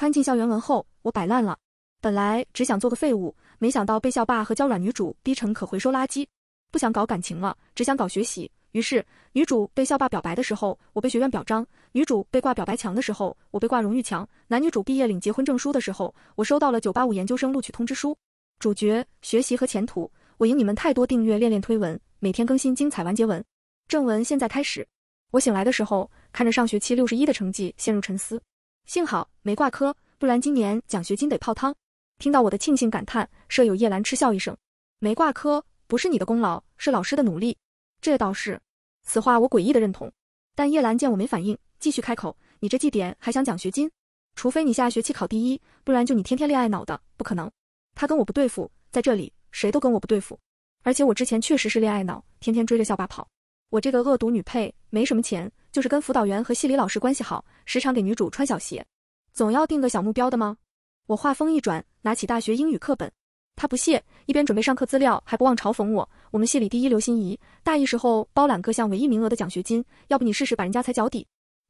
穿进校园文后，我摆烂了。本来只想做个废物，没想到被校霸和娇软女主逼成可回收垃圾。不想搞感情了，只想搞学习。于是，女主被校霸表白的时候，我被学院表彰；女主被挂表白墙的时候，我被挂荣誉墙；男女主毕业领结婚证书的时候，我收到了九八五研究生录取通知书。主角学习和前途，我赢你们太多订阅，练练推文，每天更新精彩完结文。正文现在开始。我醒来的时候，看着上学期六十一的成绩，陷入沉思。幸好没挂科，不然今年奖学金得泡汤。听到我的庆幸感叹，舍友叶兰嗤笑一声：没挂科不是你的功劳，是老师的努力。这倒是，此话我诡异的认同。但叶兰见我没反应，继续开口：你这绩点还想奖学金？除非你下学期考第一，不然就你天天恋爱脑的，不可能。他跟我不对付，在这里谁都跟我不对付。而且我之前确实是恋爱脑，天天追着校霸跑。我这个恶毒女配没什么钱，就是跟辅导员和系里老师关系好，时常给女主穿小鞋。总要定个小目标的吗？我话锋一转，拿起大学英语课本。他不屑，一边准备上课资料，还不忘嘲讽我：“我们系里第一刘心怡，大一时候包揽各项唯一名额的奖学金，要不你试试把人家踩脚底？”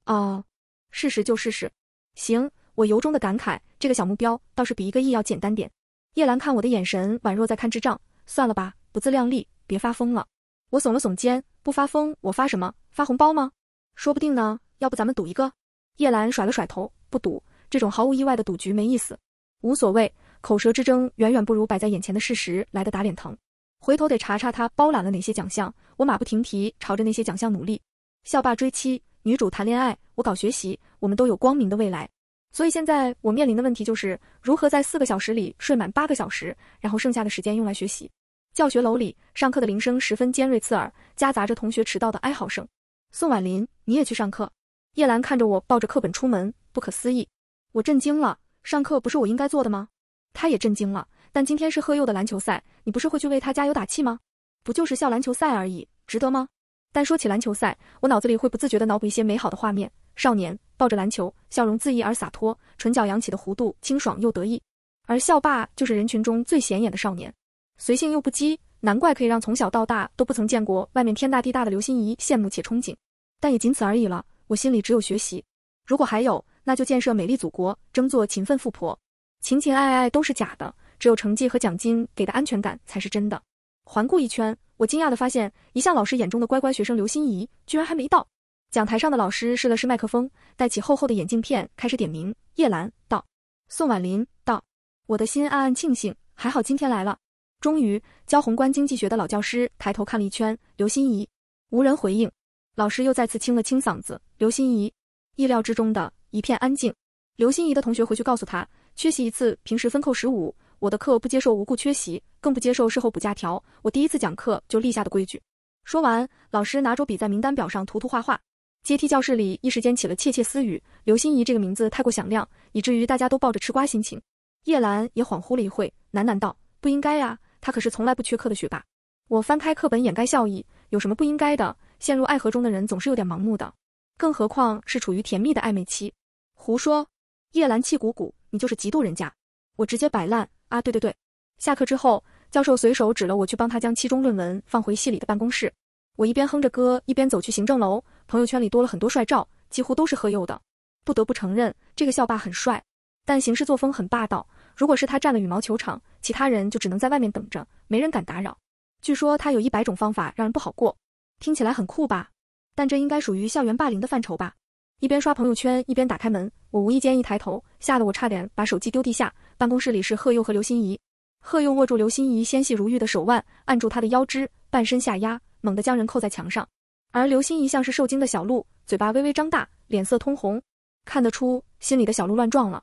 哦，试试就试试。行，我由衷的感慨，这个小目标倒是比一个亿要简单点。叶兰看我的眼神宛若在看智障，算了吧，不自量力，别发疯了。我耸了耸肩，不发疯我发什么？发红包吗？说不定呢。要不咱们赌一个？叶兰甩了甩头，不赌，这种毫无意外的赌局没意思。无所谓，口舌之争远远不如摆在眼前的事实来的打脸疼。回头得查查他包揽了哪些奖项。我马不停蹄朝着那些奖项努力。校霸追妻，女主谈恋爱，我搞学习，我们都有光明的未来。所以现在我面临的问题就是，如何在四个小时里睡满八个小时，然后剩下的时间用来学习。教学楼里上课的铃声十分尖锐刺耳，夹杂着同学迟到的哀嚎声。宋婉林，你也去上课？叶兰看着我抱着课本出门，不可思议。我震惊了，上课不是我应该做的吗？他也震惊了，但今天是贺佑的篮球赛，你不是会去为他加油打气吗？不就是校篮球赛而已，值得吗？但说起篮球赛，我脑子里会不自觉地脑补一些美好的画面：少年抱着篮球，笑容恣意而洒脱，唇角扬起的弧度清爽又得意。而校霸就是人群中最显眼的少年。随性又不羁，难怪可以让从小到大都不曾见过外面天大地大的刘心怡羡慕且憧憬，但也仅此而已了。我心里只有学习，如果还有，那就建设美丽祖国，争做勤奋富婆。情情爱爱都是假的，只有成绩和奖金给的安全感才是真的。环顾一圈，我惊讶的发现，一向老师眼中的乖乖学生刘心怡居然还没到。讲台上的老师试了试麦克风，戴起厚厚的眼镜片，开始点名。叶兰到，宋婉琳到。我的心暗暗庆幸，还好今天来了。终于教宏观经济学的老教师抬头看了一圈，刘心怡，无人回应。老师又再次清了清嗓子，刘心怡，意料之中的，一片安静。刘心怡的同学回去告诉他，缺席一次，平时分扣十五。我的课不接受无故缺席，更不接受事后补假条。我第一次讲课就立下的规矩。说完，老师拿着笔在名单表上涂涂画画。阶梯教室里一时间起了窃窃私语。刘心怡这个名字太过响亮，以至于大家都抱着吃瓜心情。叶兰也恍惚了一会，喃喃道：“不应该呀。”他可是从来不缺课的学霸。我翻开课本掩盖笑意，有什么不应该的？陷入爱河中的人总是有点盲目的，更何况是处于甜蜜的暧昧期。胡说！叶兰气鼓鼓，你就是嫉妒人家。我直接摆烂啊！对对对。下课之后，教授随手指了我去帮他将期中论文放回系里的办公室。我一边哼着歌，一边走去行政楼。朋友圈里多了很多帅照，几乎都是贺佑的。不得不承认，这个校霸很帅，但行事作风很霸道。如果是他占了羽毛球场，其他人就只能在外面等着，没人敢打扰。据说他有一百种方法让人不好过，听起来很酷吧？但这应该属于校园霸凌的范畴吧？一边刷朋友圈，一边打开门，我无意间一抬头，吓得我差点把手机丢地下。办公室里是贺佑和刘心怡，贺佑握住刘心怡纤细如玉的手腕，按住她的腰肢，半身下压，猛地将人扣在墙上。而刘心怡像是受惊的小鹿，嘴巴微微张大，脸色通红，看得出心里的小鹿乱撞了。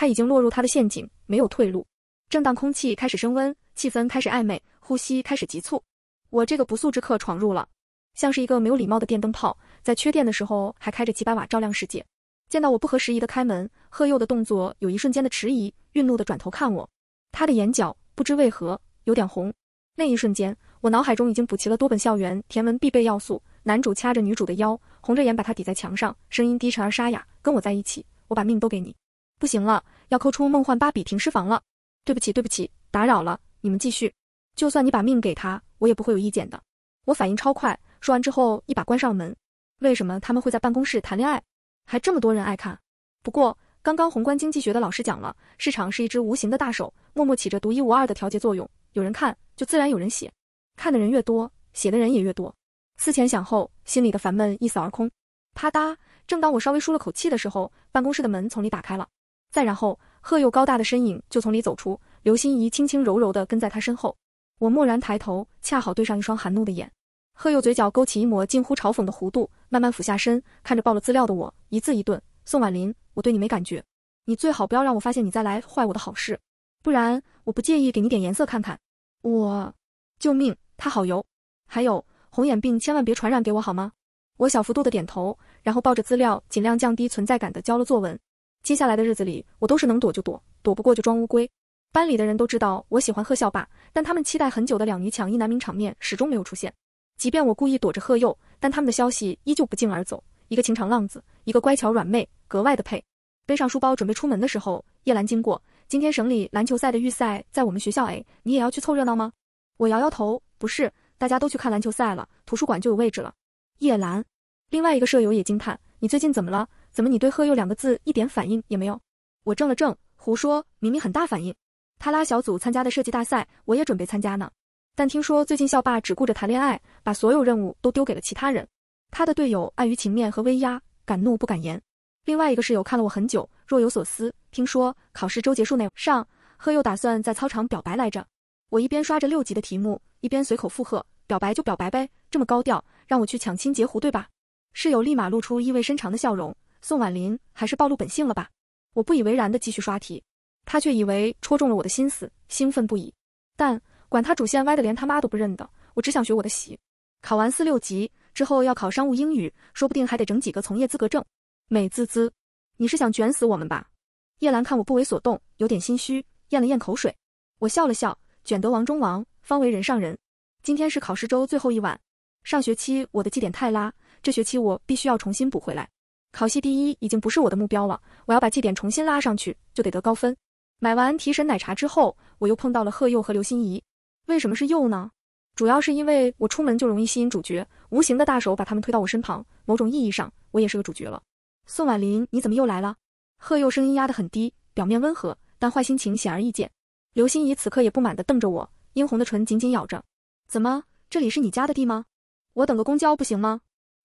他已经落入他的陷阱，没有退路。正当空气开始升温，气氛开始暧昧，呼吸开始急促，我这个不速之客闯入了，像是一个没有礼貌的电灯泡，在缺电的时候还开着几百瓦照亮世界。见到我不合时宜的开门，贺佑的动作有一瞬间的迟疑，愠怒的转头看我，他的眼角不知为何有点红。那一瞬间，我脑海中已经补齐了多本校园甜文必备要素：男主掐着女主的腰，红着眼把她抵在墙上，声音低沉而沙哑：“跟我在一起，我把命都给你。”不行了，要抠出梦幻芭比停尸房了。对不起，对不起，打扰了，你们继续。就算你把命给他，我也不会有意见的。我反应超快，说完之后一把关上门。为什么他们会在办公室谈恋爱？还这么多人爱看？不过刚刚宏观经济学的老师讲了，市场是一只无形的大手，默默起着独一无二的调节作用。有人看，就自然有人写，看的人越多，写的人也越多。思前想后，心里的烦闷一扫而空。啪嗒，正当我稍微舒了口气的时候，办公室的门从里打开了。再然后，贺佑高大的身影就从里走出，刘心怡轻轻柔柔的跟在他身后。我蓦然抬头，恰好对上一双含怒的眼。贺佑嘴角勾起一抹近乎嘲讽的弧度，慢慢俯下身，看着报了资料的我，一字一顿：“宋婉林，我对你没感觉，你最好不要让我发现你再来坏我的好事，不然我不介意给你点颜色看看。”我，救命，他好油！还有红眼病千万别传染给我好吗？我小幅度的点头，然后抱着资料，尽量降低存在感的交了作文。接下来的日子里，我都是能躲就躲，躲不过就装乌龟。班里的人都知道我喜欢贺校霸，但他们期待很久的两女抢一男名场面始终没有出现。即便我故意躲着贺佑，但他们的消息依旧不胫而走。一个情场浪子，一个乖巧软妹，格外的配。背上书包准备出门的时候，叶兰经过。今天省里篮球赛的预赛在我们学校，哎，你也要去凑热闹吗？我摇摇头，不是，大家都去看篮球赛了，图书馆就有位置了。叶兰，另外一个舍友也惊叹，你最近怎么了？怎么，你对贺佑两个字一点反应也没有？我怔了怔，胡说，明明很大反应。他拉小组参加的设计大赛，我也准备参加呢。但听说最近校霸只顾着谈恋爱，把所有任务都丢给了其他人。他的队友碍于情面和威压，敢怒不敢言。另外一个室友看了我很久，若有所思。听说考试周结束那上，贺佑打算在操场表白来着。我一边刷着六级的题目，一边随口附和：“表白就表白呗，这么高调，让我去抢亲截胡对吧？”室友立马露出意味深长的笑容。宋婉林还是暴露本性了吧？我不以为然的继续刷题，他却以为戳中了我的心思，兴奋不已。但管他主线歪的连他妈都不认得，我只想学我的习。考完四六级之后要考商务英语，说不定还得整几个从业资格证，美滋滋。你是想卷死我们吧？叶兰看我不为所动，有点心虚，咽了咽口水。我笑了笑，卷得王中王方为人上人。今天是考试周最后一晚，上学期我的绩点太拉，这学期我必须要重新补回来。考系第一已经不是我的目标了，我要把绩点重新拉上去，就得得高分。买完提神奶茶之后，我又碰到了贺佑和刘心怡。为什么是佑呢？主要是因为我出门就容易吸引主角，无形的大手把他们推到我身旁。某种意义上，我也是个主角了。宋婉林，你怎么又来了？贺佑声音压得很低，表面温和，但坏心情显而易见。刘心怡此刻也不满地瞪着我，殷红的唇紧紧咬着。怎么，这里是你家的地吗？我等个公交不行吗？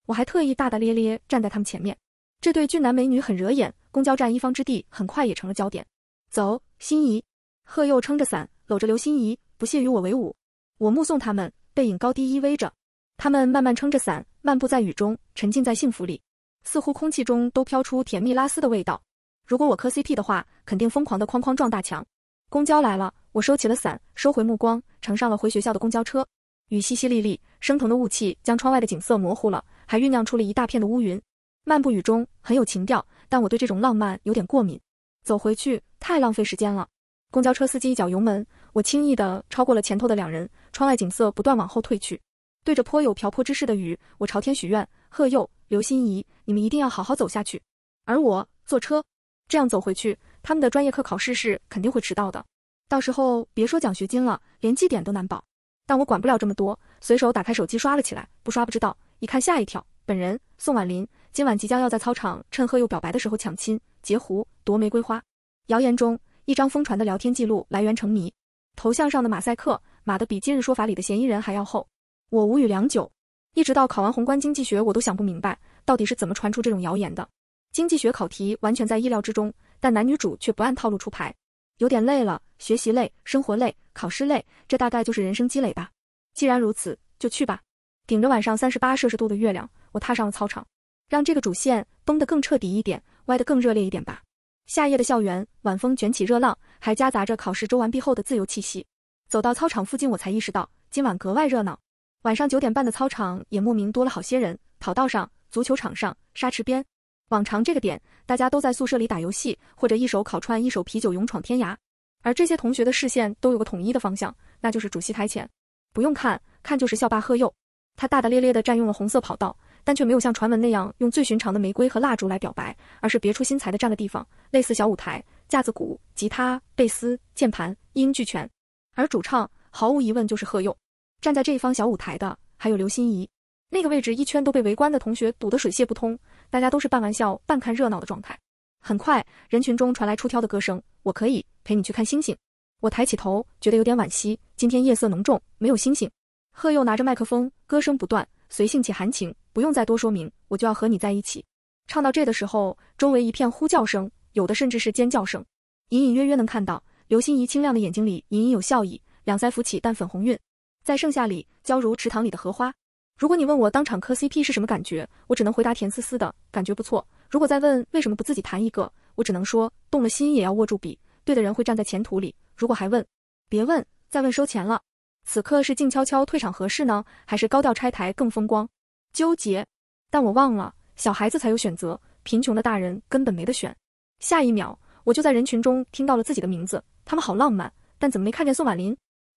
我还特意大大咧咧站在他们前面。这对俊男美女很惹眼，公交站一方之地很快也成了焦点。走，心仪，贺佑撑着伞，搂着刘心仪，不屑与我为伍。我目送他们背影，高低依偎着，他们慢慢撑着伞，漫步在雨中，沉浸在幸福里，似乎空气中都飘出甜蜜拉丝的味道。如果我磕 CP 的话，肯定疯狂的哐哐撞大墙。公交来了，我收起了伞，收回目光，乘上了回学校的公交车。雨淅淅沥沥，升腾的雾气将窗外的景色模糊了，还酝酿出了一大片的乌云。漫步雨中很有情调，但我对这种浪漫有点过敏。走回去太浪费时间了。公交车司机一脚油门，我轻易的超过了前头的两人。窗外景色不断往后退去，对着颇有瓢泼之势的雨，我朝天许愿：贺佑、刘心怡，你们一定要好好走下去。而我坐车，这样走回去，他们的专业课考试是肯定会迟到的。到时候别说奖学金了，连绩点都难保。但我管不了这么多，随手打开手机刷了起来。不刷不知道，一看吓一跳。本人宋婉林。今晚即将要在操场趁贺佑表白的时候抢亲、截胡、夺玫瑰花。谣言中一张疯传的聊天记录来源成谜，头像上的马赛克码的比《今日说法》里的嫌疑人还要厚。我无语良久，一直到考完宏观经济学，我都想不明白到底是怎么传出这种谣言的。经济学考题完全在意料之中，但男女主却不按套路出牌，有点累了，学习累，生活累，考试累，这大概就是人生积累吧。既然如此，就去吧。顶着晚上三十八摄氏度的月亮，我踏上了操场。让这个主线崩得更彻底一点，歪得更热烈一点吧。夏夜的校园，晚风卷起热浪，还夹杂着考试周完毕后的自由气息。走到操场附近，我才意识到今晚格外热闹。晚上九点半的操场也莫名多了好些人，跑道上、足球场上、沙池边，往常这个点大家都在宿舍里打游戏，或者一手烤串一手啤酒勇闯天涯。而这些同学的视线都有个统一的方向，那就是主席台前。不用看，看就是校霸贺佑，他大大咧咧地占用了红色跑道。但却没有像传闻那样用最寻常的玫瑰和蜡烛来表白，而是别出心裁的占了地方，类似小舞台，架子鼓、吉他、贝斯、键盘，一应俱全。而主唱毫无疑问就是贺佑。站在这一方小舞台的还有刘心怡。那个位置一圈都被围观的同学堵得水泄不通，大家都是半玩笑半看热闹的状态。很快，人群中传来出挑的歌声：我可以陪你去看星星。我抬起头，觉得有点惋惜，今天夜色浓重，没有星星。贺佑拿着麦克风，歌声不断，随性且含情。不用再多说明，我就要和你在一起。唱到这的时候，周围一片呼叫声，有的甚至是尖叫声。隐隐约约能看到刘欣怡清亮的眼睛里隐隐有笑意，两腮浮起淡粉红晕，在盛夏里娇如池塘里的荷花。如果你问我当场磕 CP 是什么感觉，我只能回答甜丝丝的感觉不错。如果再问为什么不自己谈一个，我只能说动了心也要握住笔，对的人会站在前途里。如果还问，别问，再问收钱了。此刻是静悄悄退场合适呢，还是高调拆台更风光？纠结，但我忘了，小孩子才有选择，贫穷的大人根本没得选。下一秒，我就在人群中听到了自己的名字。他们好浪漫，但怎么没看见宋婉林？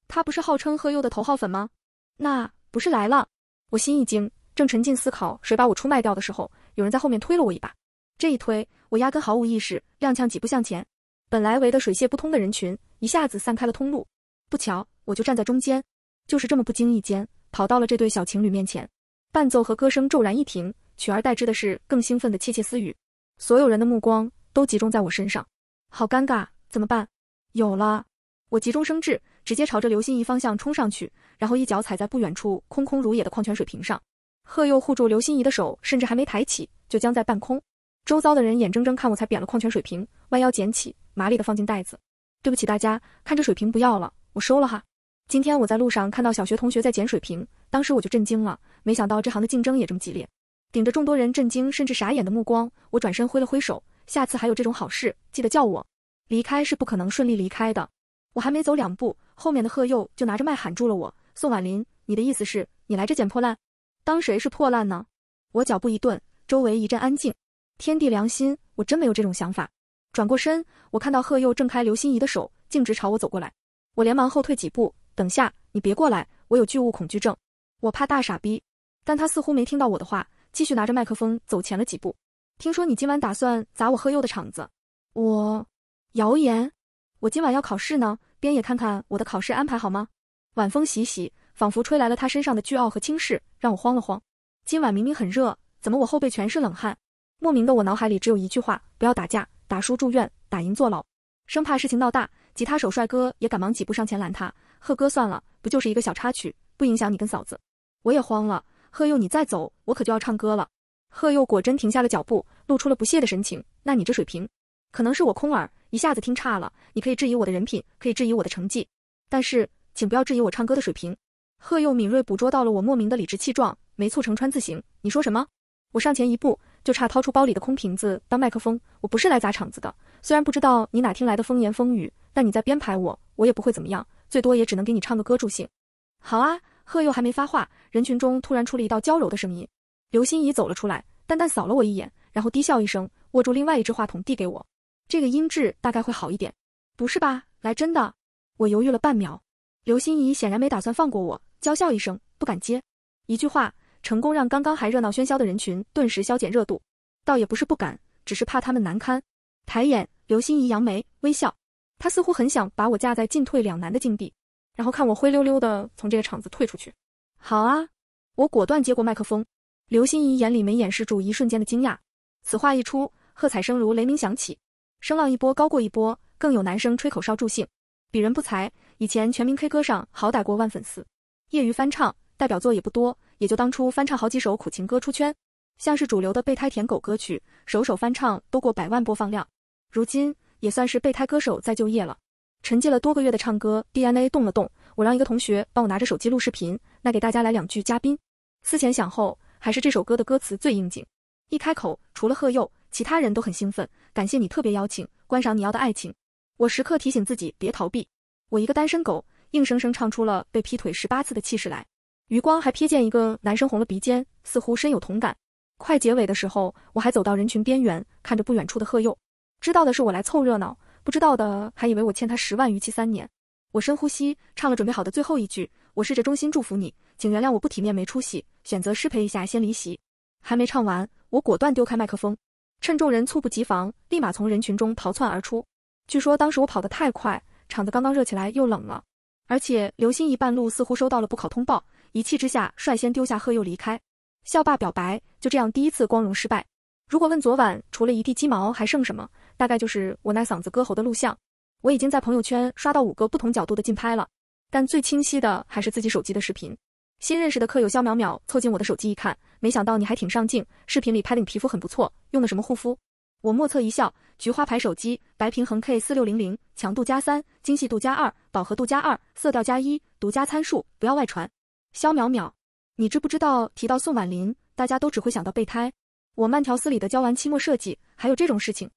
他不是号称贺佑的头号粉吗？那不是来了？我心一惊，正沉浸思考谁把我出卖掉的时候，有人在后面推了我一把。这一推，我压根毫无意识，踉跄几步向前。本来围得水泄不通的人群一下子散开了通路，不巧我就站在中间，就是这么不经意间跑到了这对小情侣面前。伴奏和歌声骤然一停，取而代之的是更兴奋的窃窃私语。所有人的目光都集中在我身上，好尴尬，怎么办？有了，我急中生智，直接朝着刘心怡方向冲上去，然后一脚踩在不远处空空如也的矿泉水瓶上。贺佑护住刘心怡的手，甚至还没抬起，就僵在半空。周遭的人眼睁睁看我才扁了矿泉水瓶，弯腰捡起，麻利的放进袋子。对不起大家，看这水瓶不要了，我收了哈。今天我在路上看到小学同学在捡水瓶，当时我就震惊了。没想到这行的竞争也这么激烈，顶着众多人震惊甚至傻眼的目光，我转身挥了挥手。下次还有这种好事，记得叫我。离开是不可能顺利离开的。我还没走两步，后面的贺佑就拿着麦喊住了我：“宋婉林，你的意思是，你来这捡破烂？当谁是破烂呢？”我脚步一顿，周围一阵安静。天地良心，我真没有这种想法。转过身，我看到贺佑挣开刘心怡的手，径直朝我走过来。我连忙后退几步。等下，你别过来，我有巨物恐惧症，我怕大傻逼。但他似乎没听到我的话，继续拿着麦克风走前了几步。听说你今晚打算砸我贺佑的场子，我？谣言？我今晚要考试呢，边也看看我的考试安排好吗？晚风习习，仿佛吹来了他身上的倨傲和轻视，让我慌了慌。今晚明明很热，怎么我后背全是冷汗？莫名的，我脑海里只有一句话：不要打架，打输住院，打赢坐牢。生怕事情闹大，吉他手帅哥也赶忙几步上前拦他。贺哥，算了，不就是一个小插曲，不影响你跟嫂子。我也慌了，贺佑，你再走，我可就要唱歌了。贺佑果真停下了脚步，露出了不屑的神情。那你这水平，可能是我空耳，一下子听差了。你可以质疑我的人品，可以质疑我的成绩，但是请不要质疑我唱歌的水平。贺佑敏锐捕捉到了我莫名的理直气壮，没促成川字形。你说什么？我上前一步，就差掏出包里的空瓶子当麦克风。我不是来砸场子的。虽然不知道你哪听来的风言风语，但你在编排我，我也不会怎么样。最多也只能给你唱个歌助兴。好啊，贺佑还没发话，人群中突然出了一道娇柔的声音。刘心怡走了出来，淡淡扫了我一眼，然后低笑一声，握住另外一只话筒递给我。这个音质大概会好一点。不是吧？来真的？我犹豫了半秒。刘心怡显然没打算放过我，娇笑一声，不敢接。一句话，成功让刚刚还热闹喧嚣的人群顿时消减热度。倒也不是不敢，只是怕他们难堪。抬眼，刘心怡扬眉微笑。他似乎很想把我架在进退两难的境地，然后看我灰溜溜的从这个场子退出去。好啊，我果断接过麦克风。刘心怡眼里没掩饰住一瞬间的惊讶。此话一出，喝彩声如雷鸣响起，声浪一波高过一波，更有男生吹口哨助兴。鄙人不才，以前全民 K 歌上好歹过万粉丝，业余翻唱代表作也不多，也就当初翻唱好几首苦情歌出圈，像是主流的备胎舔狗歌曲，首首翻唱都过百万播放量。如今。也算是备胎歌手在就业了。沉寂了多个月的唱歌 DNA 动了动，我让一个同学帮我拿着手机录视频。那给大家来两句，嘉宾。思前想后，还是这首歌的歌词最应景。一开口，除了贺佑，其他人都很兴奋。感谢你特别邀请，观赏你要的爱情。我时刻提醒自己别逃避。我一个单身狗，硬生生唱出了被劈腿十八次的气势来。余光还瞥见一个男生红了鼻尖，似乎深有同感。快结尾的时候，我还走到人群边缘，看着不远处的贺佑。知道的是我来凑热闹，不知道的还以为我欠他十万逾期三年。我深呼吸，唱了准备好的最后一句。我试着衷心祝福你，请原谅我不体面没出息，选择失陪一下先离席。还没唱完，我果断丢开麦克风，趁众人猝不及防，立马从人群中逃窜而出。据说当时我跑得太快，场子刚刚热起来又冷了。而且刘星一半路似乎收到了补考通报，一气之下率先丢下贺佑离开。校霸表白就这样第一次光荣失败。如果问昨晚除了一地鸡毛还剩什么？大概就是我那嗓子割喉的录像，我已经在朋友圈刷到五个不同角度的近拍了，但最清晰的还是自己手机的视频。新认识的客友肖淼淼凑近我的手机一看，没想到你还挺上镜，视频里拍的你皮肤很不错，用的什么护肤？我莫测一笑，菊花牌手机白平衡 K 四六零零，强度加三，精细度加二，饱和度加二，色调加一，独家参数不要外传。肖淼淼，你知不知道提到宋婉林，大家都只会想到备胎？我慢条斯理的交完期末设计，还有这种事情。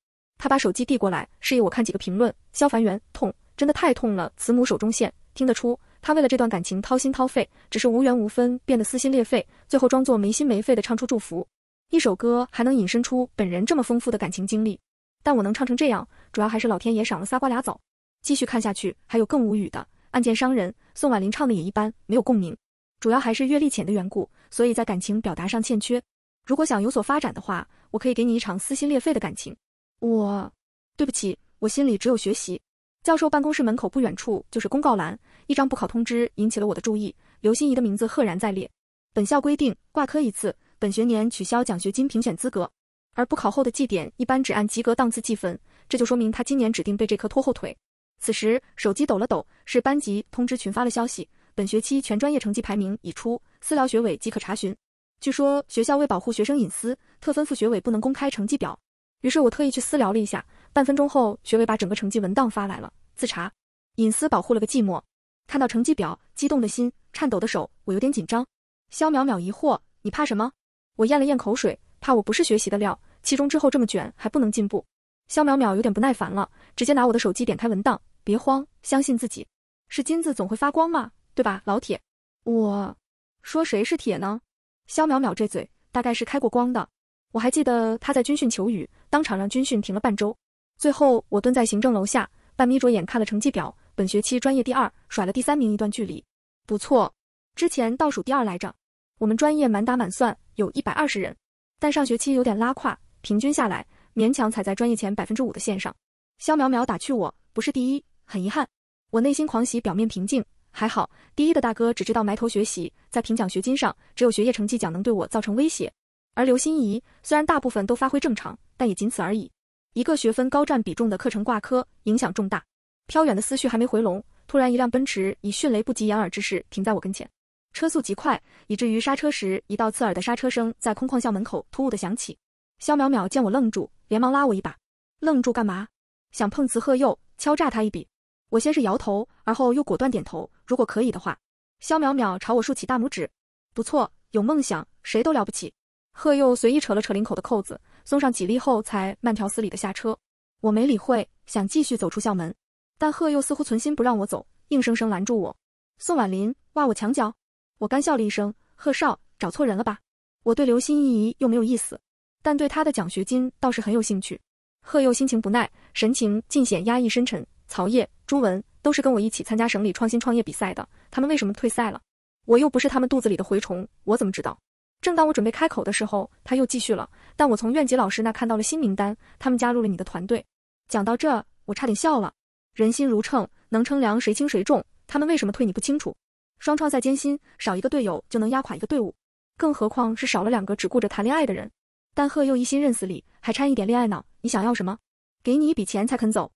他把手机递过来，示意我看几个评论。消防员痛，真的太痛了。慈母手中线，听得出他为了这段感情掏心掏肺，只是无缘无分，变得撕心裂肺，最后装作没心没肺的唱出祝福。一首歌还能引申出本人这么丰富的感情经历，但我能唱成这样，主要还是老天爷赏了仨瓜俩枣。继续看下去，还有更无语的。案件伤人宋婉玲唱的也一般，没有共鸣，主要还是阅历浅的缘故，所以在感情表达上欠缺。如果想有所发展的话，我可以给你一场撕心裂肺的感情。我，对不起，我心里只有学习。教授办公室门口不远处就是公告栏，一张补考通知引起了我的注意。刘心怡的名字赫然在列。本校规定，挂科一次，本学年取消奖学金评选资格。而不考后的绩点一般只按及格档次计分，这就说明他今年指定被这科拖后腿。此时手机抖了抖，是班级通知群发了消息：本学期全专业成绩排名已出，私聊学委即可查询。据说学校为保护学生隐私，特吩咐学委不能公开成绩表。于是我特意去私聊了一下，半分钟后，学委把整个成绩文档发来了，自查，隐私保护了个寂寞。看到成绩表，激动的心，颤抖的手，我有点紧张。肖淼淼疑惑：“你怕什么？”我咽了咽口水，怕我不是学习的料，期中之后这么卷还不能进步。肖淼淼有点不耐烦了，直接拿我的手机点开文档，别慌，相信自己，是金子总会发光嘛，对吧，老铁？我说谁是铁呢？肖淼淼这嘴大概是开过光的，我还记得他在军训求雨。当场让军训停了半周，最后我蹲在行政楼下，半眯着眼看了成绩表，本学期专业第二，甩了第三名一段距离，不错，之前倒数第二来着。我们专业满打满算有一百二十人，但上学期有点拉胯，平均下来勉强踩在专业前百分之五的线上。肖淼淼打趣我，不是第一，很遗憾。我内心狂喜，表面平静，还好，第一的大哥只知道埋头学习，在评奖学金上，只有学业成绩奖能对我造成威胁。而刘心怡虽然大部分都发挥正常，但也仅此而已。一个学分高占比重的课程挂科，影响重大。飘远的思绪还没回笼，突然一辆奔驰以迅雷不及掩耳之势停在我跟前，车速极快，以至于刹车时一道刺耳的刹车声在空旷校门口突兀的响起。肖淼淼见我愣住，连忙拉我一把。愣住干嘛？想碰瓷贺佑，敲诈他一笔？我先是摇头，而后又果断点头。如果可以的话，肖淼淼朝我竖起大拇指。不错，有梦想，谁都了不起。贺佑随意扯了扯领口的扣子，松上几粒后，才慢条斯理的下车。我没理会，想继续走出校门，但贺佑似乎存心不让我走，硬生生拦住我。宋婉林挖我墙角？我干笑了一声。贺少找错人了吧？我对刘心怡又没有意思，但对他的奖学金倒是很有兴趣。贺佑心情不耐，神情尽显压抑深沉。曹烨、朱文都是跟我一起参加省里创新创业比赛的，他们为什么退赛了？我又不是他们肚子里的蛔虫，我怎么知道？正当我准备开口的时候，他又继续了。但我从院级老师那看到了新名单，他们加入了你的团队。讲到这，我差点笑了。人心如秤，能称量谁轻谁重。他们为什么退你不清楚？双创赛艰辛，少一个队友就能压垮一个队伍，更何况是少了两个只顾着谈恋爱的人。但贺又一心认死理，还掺一点恋爱脑。你想要什么？给你一笔钱才肯走。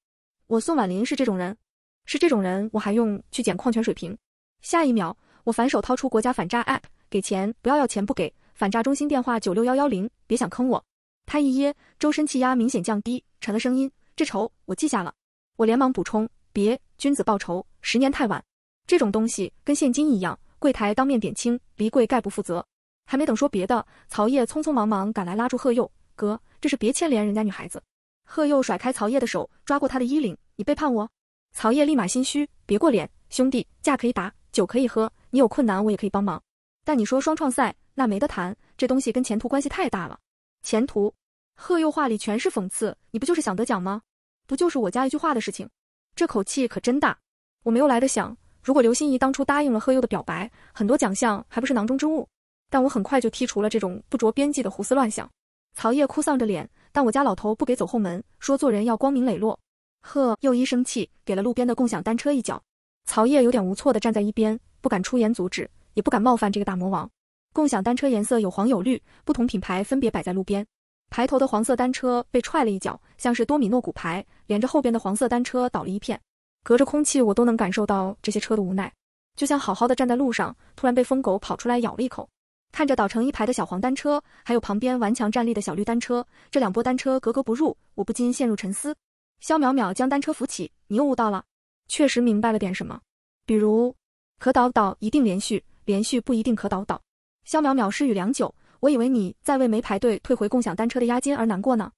我宋婉林是这种人，是这种人我还用去捡矿泉水瓶？下一秒，我反手掏出国家反诈 App。给钱不要要钱不给，反诈中心电话九六幺幺零，别想坑我。他一噎，周身气压明显降低，沉了声音：“这仇我记下了。”我连忙补充：“别，君子报仇，十年太晚。这种东西跟现金一样，柜台当面点清，离柜概不负责。”还没等说别的，曹烨匆匆忙忙赶来拉住贺佑：“哥，这是别牵连人家女孩子。”贺佑甩开曹烨的手，抓过他的衣领：“你背叛我！”曹烨立马心虚，别过脸：“兄弟，架可以打，酒可以喝，你有困难我也可以帮忙。”但你说双创赛，那没得谈，这东西跟前途关系太大了。前途，贺佑话里全是讽刺，你不就是想得奖吗？不就是我家一句话的事情？这口气可真大。我没有来得想，如果刘心怡当初答应了贺佑的表白，很多奖项还不是囊中之物？但我很快就剔除了这种不着边际的胡思乱想。曹烨哭丧着脸，但我家老头不给走后门，说做人要光明磊落。贺佑一生气，给了路边的共享单车一脚。曹烨有点无措的站在一边，不敢出言阻止。也不敢冒犯这个大魔王。共享单车颜色有黄有绿，不同品牌分别摆在路边。排头的黄色单车被踹了一脚，像是多米诺骨牌，连着后边的黄色单车倒了一片。隔着空气，我都能感受到这些车的无奈，就像好好的站在路上，突然被疯狗跑出来咬了一口。看着倒成一排的小黄单车，还有旁边顽强站立的小绿单车，这两波单车格格不入，我不禁陷入沉思。肖淼淼将单车扶起：“你又悟到了？确实明白了点什么，比如可倒倒一定连续。”连续不一定可倒倒。肖淼淼失语良久，我以为你在为没排队退回共享单车的押金而难过呢。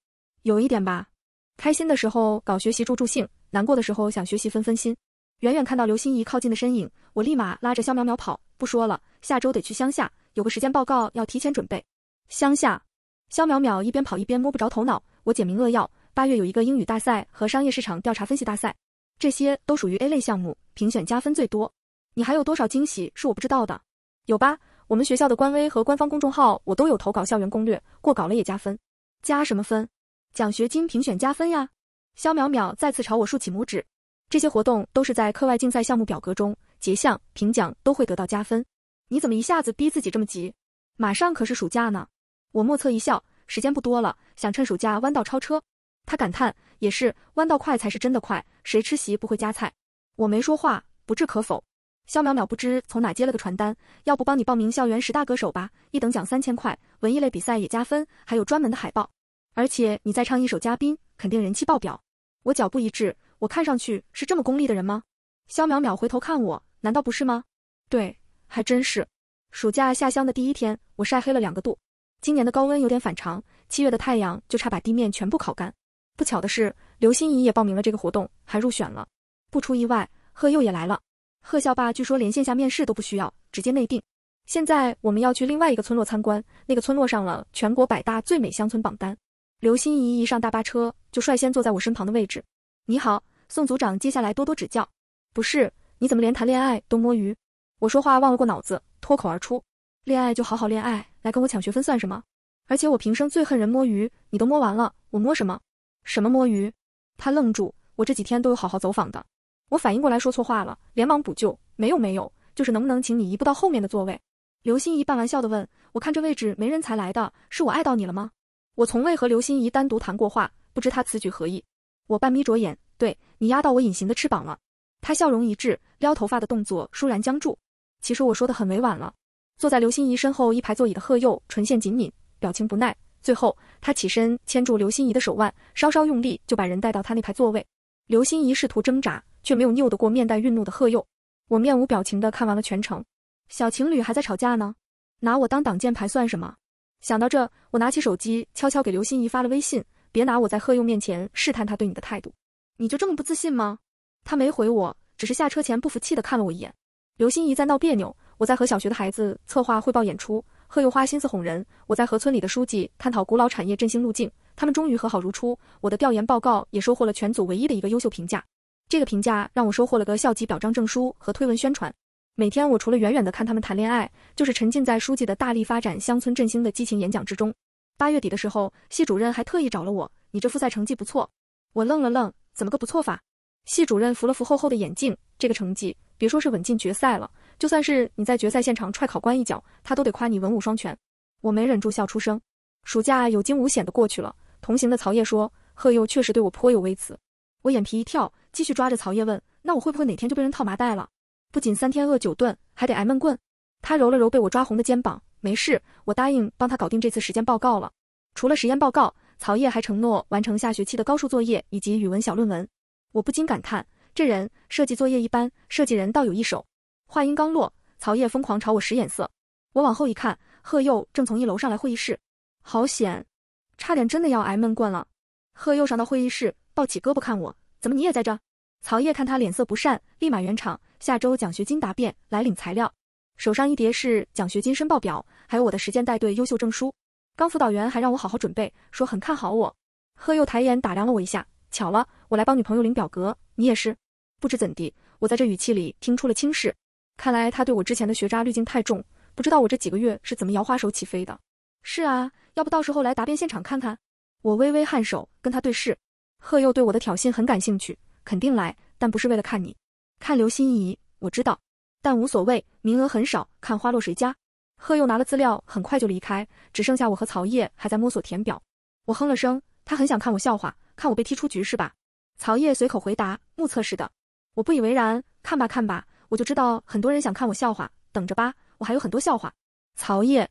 有一点吧。开心的时候搞学习助助兴，难过的时候想学习分分心。远远看到刘心怡靠近的身影，我立马拉着肖淼淼跑。不说了，下周得去乡下，有个时间报告要提前准备。乡下，肖淼淼一边跑一边摸不着头脑。我简明扼要，八月有一个英语大赛和商业市场调查分析大赛，这些都属于 A 类项目，评选加分最多。你还有多少惊喜是我不知道的？有吧？我们学校的官微和官方公众号我都有投稿，校园攻略过稿了也加分。加什么分？奖学金评选加分呀。肖淼淼再次朝我竖起拇指。这些活动都是在课外竞赛项目表格中结项评奖都会得到加分。你怎么一下子逼自己这么急？马上可是暑假呢。我莫测一笑，时间不多了，想趁暑假弯道超车。他感叹：也是，弯道快才是真的快，谁吃席不会夹菜？我没说话，不置可否。肖淼淼不知从哪接了个传单，要不帮你报名校园十大歌手吧？一等奖三千块，文艺类比赛也加分，还有专门的海报。而且你再唱一首《嘉宾》，肯定人气爆表。我脚步一滞，我看上去是这么功利的人吗？肖淼淼回头看我，难道不是吗？对，还真是。暑假下乡的第一天，我晒黑了两个度。今年的高温有点反常，七月的太阳就差把地面全部烤干。不巧的是，刘心怡也报名了这个活动，还入选了。不出意外，贺佑也来了。贺校霸据说连线下面试都不需要，直接内定。现在我们要去另外一个村落参观，那个村落上了全国百大最美乡村榜单。刘心怡一上大巴车就率先坐在我身旁的位置。你好，宋组长，接下来多多指教。不是，你怎么连谈恋爱都摸鱼？我说话忘了过脑子，脱口而出。恋爱就好好恋爱，来跟我抢学分算什么？而且我平生最恨人摸鱼，你都摸完了，我摸什么？什么摸鱼？他愣住，我这几天都有好好走访的。我反应过来，说错话了，连忙补救。没有，没有，就是能不能请你移步到后面的座位？刘心怡半玩笑的问。我看这位置没人才来的，是我爱到你了吗？我从未和刘心怡单独谈过话，不知她此举何意。我半眯着眼，对你压到我隐形的翅膀了。她笑容一致，撩头发的动作倏然僵住。其实我说的很委婉了。坐在刘心怡身后一排座椅的贺佑，唇线紧抿，表情不耐。最后，他起身牵住刘心怡的手腕，稍稍用力就把人带到他那排座位。刘心怡试图挣扎。却没有拗得过面带愠怒的贺佑。我面无表情地看完了全程，小情侣还在吵架呢，拿我当挡箭牌算什么？想到这，我拿起手机，悄悄给刘心怡发了微信：别拿我在贺佑面前试探他对你的态度，你就这么不自信吗？他没回我，只是下车前不服气地看了我一眼。刘心怡在闹别扭，我在和小学的孩子策划汇报演出，贺佑花心思哄人，我在和村里的书记探讨古老产业振兴路径，他们终于和好如初。我的调研报告也收获了全组唯一的一个优秀评价。这个评价让我收获了个校级表彰证书和推文宣传。每天我除了远远的看他们谈恋爱，就是沉浸在书记的大力发展乡村振兴的激情演讲之中。八月底的时候，系主任还特意找了我：“你这复赛成绩不错。”我愣了愣，怎么个不错法？系主任扶了扶厚厚的眼镜：“这个成绩，别说是稳进决赛了，就算是你在决赛现场踹考官一脚，他都得夸你文武双全。”我没忍住笑出声。暑假有惊无险的过去了。同行的曹烨说：“贺佑确实对我颇有微词。”我眼皮一跳。继续抓着曹叶问：“那我会不会哪天就被人套麻袋了？不仅三天饿九顿，还得挨闷棍。”他揉了揉被我抓红的肩膀，没事，我答应帮他搞定这次实践报告了。除了实验报告，曹叶还承诺完成下学期的高数作业以及语文小论文。我不禁感叹：这人设计作业一般，设计人倒有一手。话音刚落，曹叶疯狂朝我使眼色。我往后一看，贺佑正从一楼上来会议室，好险，差点真的要挨闷棍了。贺佑上到会议室，抱起胳膊看我。怎么你也在这？曹烨看他脸色不善，立马圆场。下周奖学金答辩，来领材料。手上一叠是奖学金申报表，还有我的实践带队优秀证书。刚辅导员还让我好好准备，说很看好我。贺佑抬眼打量了我一下，巧了，我来帮女朋友领表格，你也是。不知怎地，我在这语气里听出了轻视。看来他对我之前的学渣滤镜太重，不知道我这几个月是怎么摇花手起飞的。是啊，要不到时候来答辩现场看看？我微微颔首，跟他对视。贺佑对我的挑衅很感兴趣，肯定来，但不是为了看你，看刘心怡，我知道，但无所谓，名额很少，看花落谁家。贺佑拿了资料，很快就离开，只剩下我和曹烨还在摸索填表。我哼了声，他很想看我笑话，看我被踢出局是吧？曹烨随口回答，目测是的。我不以为然，看吧看吧，我就知道很多人想看我笑话，等着吧，我还有很多笑话。曹烨，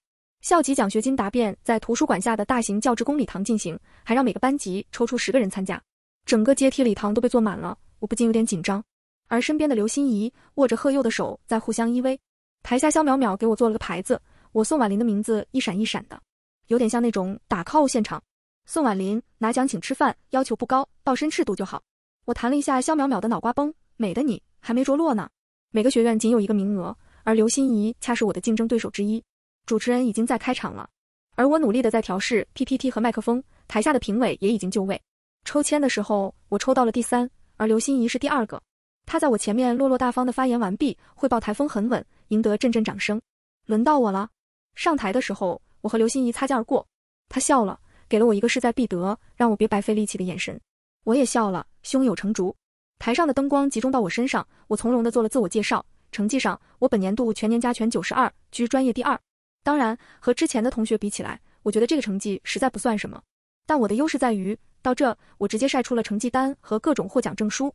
校级奖学金答辩在图书馆下的大型教职工礼堂进行，还让每个班级抽出十个人参加，整个阶梯礼堂都被坐满了，我不禁有点紧张。而身边的刘心怡握着贺佑的手，在互相依偎。台下肖淼淼给我做了个牌子，我宋婉林的名字一闪一闪的，有点像那种打 call 现场。宋婉林拿奖请吃饭，要求不高，报身赤度就好。我弹了一下肖淼淼的脑瓜崩，美的你还没着落呢。每个学院仅有一个名额，而刘心怡恰是我的竞争对手之一。主持人已经在开场了，而我努力的在调试 PPT 和麦克风。台下的评委也已经就位。抽签的时候，我抽到了第三，而刘心怡是第二个。她在我前面落落大方的发言完毕，汇报台风很稳，赢得阵阵掌声。轮到我了，上台的时候，我和刘心怡擦肩而过，她笑了，给了我一个势在必得，让我别白费力气的眼神。我也笑了，胸有成竹。台上的灯光集中到我身上，我从容的做了自我介绍。成绩上，我本年度全年加权九十二，居专业第二。当然，和之前的同学比起来，我觉得这个成绩实在不算什么。但我的优势在于，到这我直接晒出了成绩单和各种获奖证书。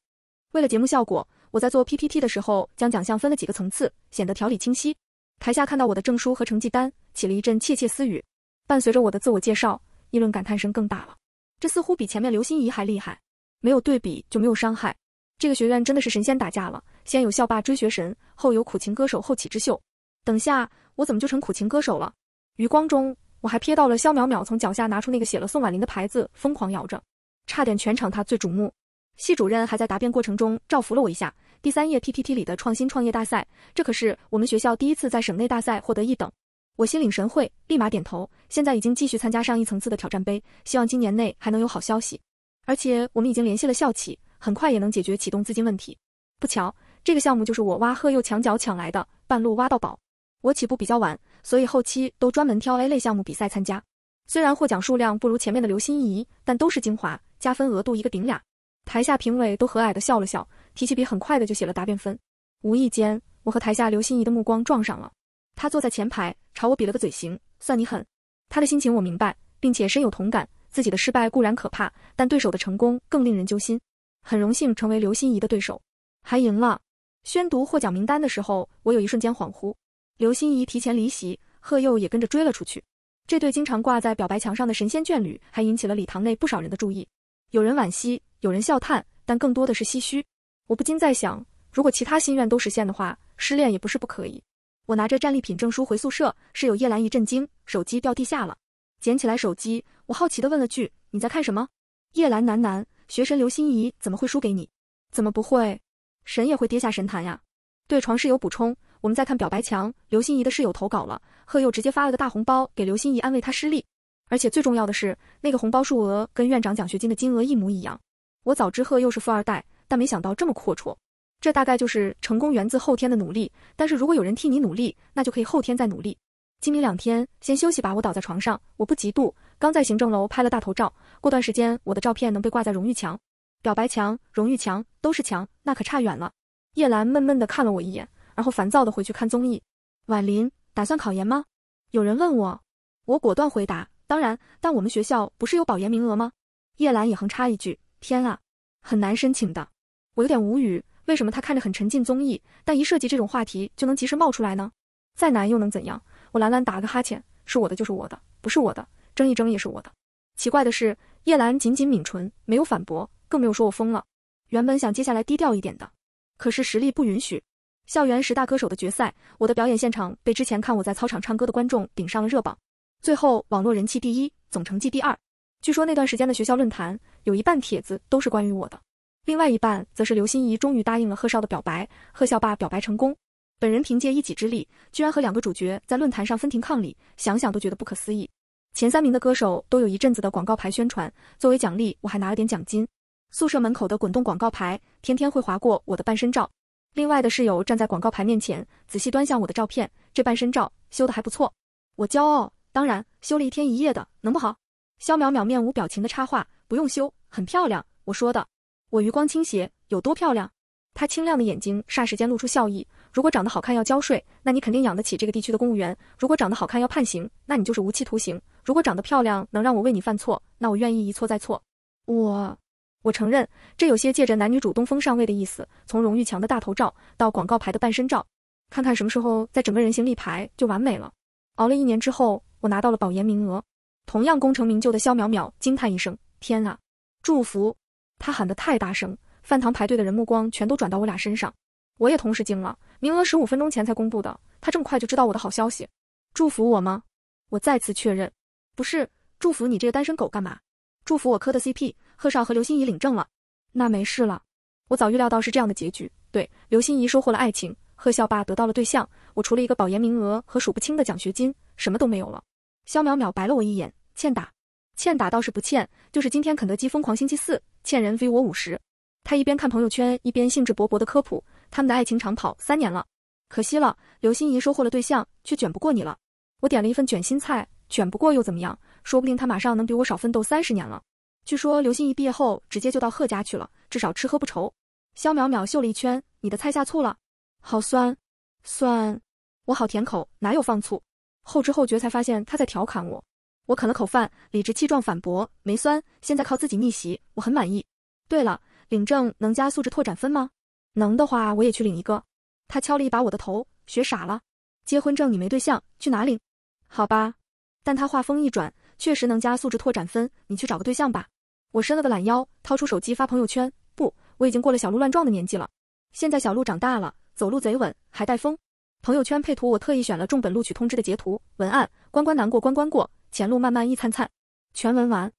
为了节目效果，我在做 PPT 的时候将奖项分了几个层次，显得条理清晰。台下看到我的证书和成绩单，起了一阵窃窃私语。伴随着我的自我介绍，议论感叹声更大了。这似乎比前面刘欣怡还厉害。没有对比就没有伤害。这个学院真的是神仙打架了，先有校霸追学神，后有苦情歌手后起之秀。等下。我怎么就成苦情歌手了？余光中，我还瞥到了肖淼淼从脚下拿出那个写了宋婉林的牌子，疯狂摇着，差点全场他最瞩目。系主任还在答辩过程中照拂了我一下。第三页 PPT 里的创新创业大赛，这可是我们学校第一次在省内大赛获得一等。我心领神会，立马点头。现在已经继续参加上一层次的挑战杯，希望今年内还能有好消息。而且我们已经联系了校企，很快也能解决启动资金问题。不巧，这个项目就是我挖贺又墙角抢来的，半路挖到宝。我起步比较晚，所以后期都专门挑 A 类项目比赛参加。虽然获奖数量不如前面的刘心怡，但都是精华，加分额度一个顶俩。台下评委都和蔼的笑了笑，提起笔很快的就写了答辩分。无意间，我和台下刘心怡的目光撞上了。她坐在前排，朝我比了个嘴型，算你狠。她的心情我明白，并且深有同感。自己的失败固然可怕，但对手的成功更令人揪心。很荣幸成为刘心怡的对手，还赢了。宣读获奖名单的时候，我有一瞬间恍惚。刘心怡提前离席，贺佑也跟着追了出去。这对经常挂在表白墙上的神仙眷侣，还引起了礼堂内不少人的注意。有人惋惜，有人笑叹，但更多的是唏嘘。我不禁在想，如果其他心愿都实现的话，失恋也不是不可以。我拿着战利品证书回宿舍，室友叶兰一震惊，手机掉地下了，捡起来手机，我好奇的问了句：“你在看什么？”叶兰喃喃：“学神刘心怡怎么会输给你？怎么不会？神也会跌下神坛呀。”对床室友补充。我们再看表白墙，刘心怡的室友投稿了，贺佑直接发了个大红包给刘心怡安慰她失利，而且最重要的是，那个红包数额跟院长奖学金的金额一模一样。我早知贺佑是富二代，但没想到这么阔绰。这大概就是成功源自后天的努力，但是如果有人替你努力，那就可以后天再努力。今明两天先休息吧，我倒在床上，我不嫉妒。刚在行政楼拍了大头照，过段时间我的照片能被挂在荣誉墙、表白墙、荣誉墙都是墙，那可差远了。叶兰闷闷的看了我一眼。然后烦躁的回去看综艺。婉林打算考研吗？有人问我，我果断回答：当然。但我们学校不是有保研名额吗？叶兰也横插一句：天啊，很难申请的。我有点无语，为什么他看着很沉浸综艺，但一涉及这种话题就能及时冒出来呢？再难又能怎样？我懒懒打个哈欠：是我的就是我的，不是我的争一争也是我的。奇怪的是，叶兰紧紧抿唇，没有反驳，更没有说我疯了。原本想接下来低调一点的，可是实力不允许。校园十大歌手的决赛，我的表演现场被之前看我在操场唱歌的观众顶上了热榜，最后网络人气第一，总成绩第二。据说那段时间的学校论坛有一半帖子都是关于我的，另外一半则是刘心怡终于答应了贺少的表白，贺校霸表白成功。本人凭借一己之力，居然和两个主角在论坛上分庭抗礼，想想都觉得不可思议。前三名的歌手都有一阵子的广告牌宣传作为奖励，我还拿了点奖金。宿舍门口的滚动广告牌天天会划过我的半身照。另外的室友站在广告牌面前，仔细端详我的照片，这半身照修得还不错，我骄傲。当然，修了一天一夜的，能不好？肖淼淼面无表情的插话：“不用修，很漂亮。”我说的。我余光倾斜，有多漂亮？他清亮的眼睛霎时间露出笑意。如果长得好看要交税，那你肯定养得起这个地区的公务员；如果长得好看要判刑，那你就是无期徒刑；如果长得漂亮能让我为你犯错，那我愿意一错再错。我。我承认，这有些借着男女主东风上位的意思。从荣誉墙的大头照，到广告牌的半身照，看看什么时候在整个人形立牌就完美了。熬了一年之后，我拿到了保研名额。同样功成名就的肖淼淼惊叹一声：“天啊！”祝福。她喊得太大声，饭堂排队的人目光全都转到我俩身上。我也同时惊了，名额十五分钟前才公布的，他这么快就知道我的好消息？祝福我吗？我再次确认，不是，祝福你这个单身狗干嘛？祝福我磕的 CP，贺少和刘心怡领证了，那没事了。我早预料到是这样的结局。对，刘心怡收获了爱情，贺校霸得到了对象。我除了一个保研名额和数不清的奖学金，什么都没有了。肖淼淼白了我一眼，欠打。欠打倒是不欠，就是今天肯德基疯狂星期四，欠人 V 我五十。他一边看朋友圈，一边兴致勃勃的科普他们的爱情长跑三年了。可惜了，刘心怡收获了对象，却卷不过你了。我点了一份卷心菜。卷不过又怎么样？说不定他马上能比我少奋斗三十年了。据说刘欣怡毕业后直接就到贺家去了，至少吃喝不愁。肖淼淼嗅了一圈，你的菜下醋了，好酸，酸，我好甜口，哪有放醋？后知后觉才发现他在调侃我。我啃了口饭，理直气壮反驳，没酸，现在靠自己逆袭，我很满意。对了，领证能加素质拓展分吗？能的话我也去领一个。他敲了一把我的头，学傻了。结婚证你没对象，去哪领？好吧。但他话锋一转，确实能加素质拓展分。你去找个对象吧。我伸了个懒腰，掏出手机发朋友圈。不，我已经过了小鹿乱撞的年纪了。现在小鹿长大了，走路贼稳，还带风。朋友圈配图我特意选了重本录取通知的截图，文案：关关难过关关过，前路漫漫亦灿灿。全文完。